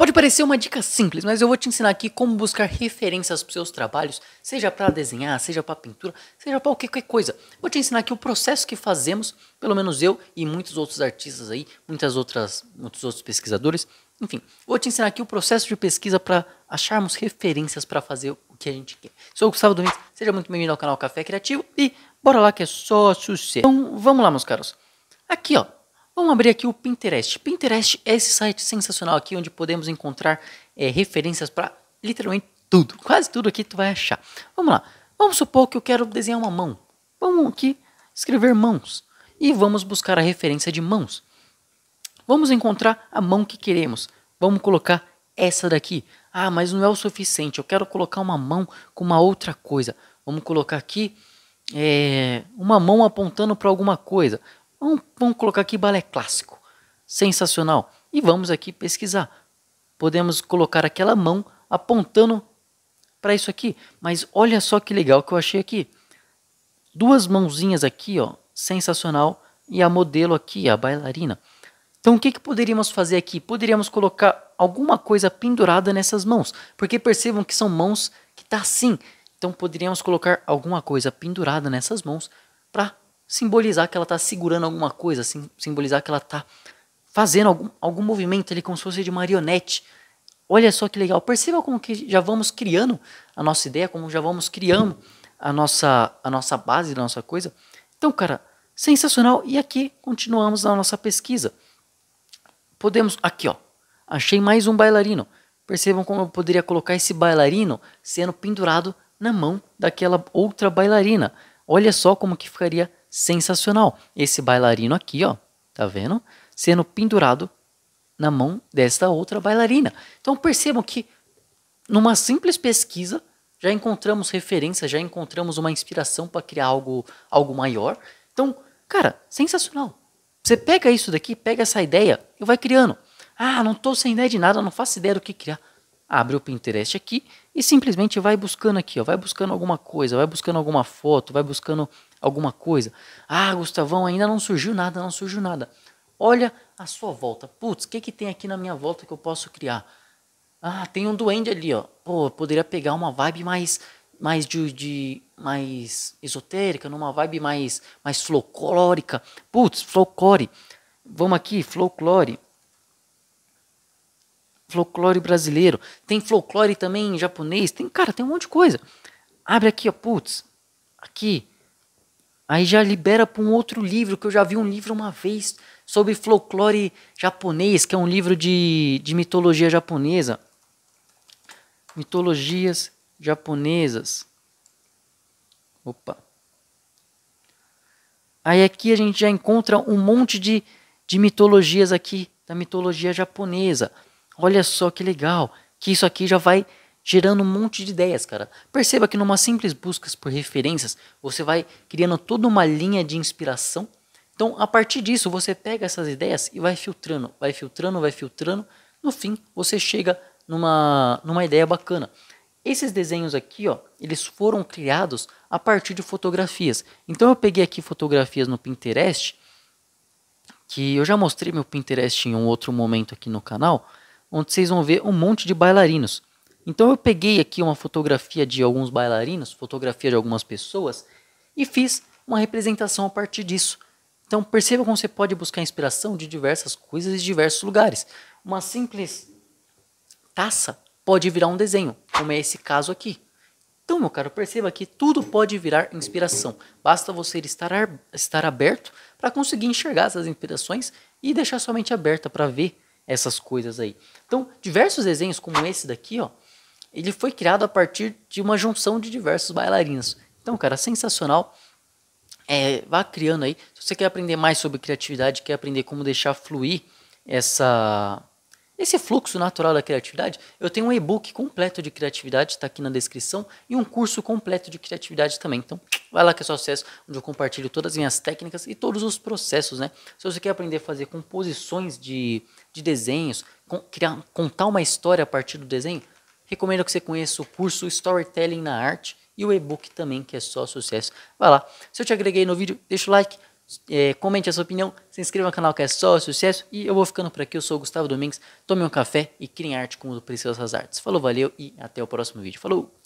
Pode parecer uma dica simples, mas eu vou te ensinar aqui como buscar referências para seus trabalhos, seja para desenhar, seja para pintura, seja para qualquer coisa. Vou te ensinar aqui o processo que fazemos, pelo menos eu e muitos outros artistas aí, muitas outras, muitos outros pesquisadores. Enfim, vou te ensinar aqui o processo de pesquisa para acharmos referências para fazer o que a gente quer. Sou o Gustavo Domingues, seja muito bem-vindo ao canal Café Criativo e bora lá que é só sucesso. Então vamos lá, meus caros. Aqui ó, Vamos abrir aqui o Pinterest. Pinterest é esse site sensacional aqui onde podemos encontrar é, referências para literalmente tudo. Quase tudo aqui tu vai achar. Vamos lá. Vamos supor que eu quero desenhar uma mão. Vamos aqui escrever mãos e vamos buscar a referência de mãos. Vamos encontrar a mão que queremos. Vamos colocar essa daqui. Ah, mas não é o suficiente. Eu quero colocar uma mão com uma outra coisa. Vamos colocar aqui é, uma mão apontando para alguma coisa. Vamos, vamos colocar aqui balé clássico. Sensacional. E vamos aqui pesquisar. Podemos colocar aquela mão apontando para isso aqui. Mas olha só que legal que eu achei aqui. Duas mãozinhas aqui, ó, sensacional. E a modelo aqui, a bailarina. Então, o que, que poderíamos fazer aqui? Poderíamos colocar alguma coisa pendurada nessas mãos, porque percebam que são mãos que tá assim. Então, poderíamos colocar alguma coisa pendurada nessas mãos para simbolizar que ela está segurando alguma coisa, sim, simbolizar que ela está fazendo algum, algum movimento ali como se fosse de marionete. Olha só que legal. Perceba como que já vamos criando a nossa ideia, como já vamos criando a nossa, a nossa base da nossa coisa. Então, cara, sensacional. E aqui continuamos a nossa pesquisa. Podemos, aqui ó, achei mais um bailarino. Percebam como eu poderia colocar esse bailarino sendo pendurado na mão daquela outra bailarina. Olha só como que ficaria sensacional. Esse bailarino aqui, ó, tá vendo? Sendo pendurado na mão desta outra bailarina. Então percebam que numa simples pesquisa já encontramos referência, já encontramos uma inspiração para criar algo, algo maior. Então, cara, sensacional. Você pega isso daqui, pega essa ideia e vai criando. Ah, não estou sem ideia de nada, não faço ideia do que criar abre o Pinterest aqui e simplesmente vai buscando aqui, ó, vai buscando alguma coisa, vai buscando alguma foto, vai buscando alguma coisa. Ah, Gustavão, ainda não surgiu nada, não surgiu nada. Olha a sua volta. Putz, o que, que tem aqui na minha volta que eu posso criar? Ah, tem um duende ali, ó. Pô, eu poderia pegar uma vibe mais mais de, de, mais esotérica, numa vibe mais mais folclórica. Putz, folclore. Vamos aqui, folclore folclore brasileiro, tem folclore também em japonês, tem, cara, tem um monte de coisa. Abre aqui, ó, putz, aqui. Aí já libera para um outro livro, que eu já vi um livro uma vez sobre folclore japonês, que é um livro de, de mitologia japonesa. Mitologias japonesas. Opa. Aí aqui a gente já encontra um monte de, de mitologias aqui, da mitologia japonesa. Olha só que legal, que isso aqui já vai gerando um monte de ideias, cara. Perceba que numa simples busca por referências, você vai criando toda uma linha de inspiração. Então, a partir disso, você pega essas ideias e vai filtrando, vai filtrando, vai filtrando. No fim, você chega numa, numa ideia bacana. Esses desenhos aqui, ó, eles foram criados a partir de fotografias. Então eu peguei aqui fotografias no Pinterest, que eu já mostrei meu Pinterest em um outro momento aqui no canal, onde vocês vão ver um monte de bailarinos. Então eu peguei aqui uma fotografia de alguns bailarinos, fotografia de algumas pessoas e fiz uma representação a partir disso. Então perceba como você pode buscar inspiração de diversas coisas e de diversos lugares. Uma simples taça pode virar um desenho, como é esse caso aqui. Então, meu caro, perceba que tudo pode virar inspiração. Basta você estar, estar aberto para conseguir enxergar essas inspirações e deixar sua mente aberta para ver essas coisas aí. Então, diversos desenhos como esse daqui, ó, ele foi criado a partir de uma junção de diversos bailarinos. Então, cara, sensacional. É, vá criando aí. Se você quer aprender mais sobre criatividade, quer aprender como deixar fluir essa esse fluxo natural da criatividade, eu tenho um e-book completo de criatividade, está aqui na descrição, e um curso completo de criatividade também. Então, vai lá que é só acesso, onde eu compartilho todas as minhas técnicas e todos os processos, né? Se você quer aprender a fazer composições de, de desenhos, com, criar, contar uma história a partir do desenho, recomendo que você conheça o curso Storytelling na Arte e o e-book também, que é só sucesso. Vai lá. Se eu te agreguei no vídeo, deixa o like é, comente a sua opinião, se inscreva no canal que é só sucesso. E eu vou ficando por aqui, eu sou o Gustavo Domingues, tome um café e criem arte com o Priscila das Artes. Falou, valeu e até o próximo vídeo. Falou!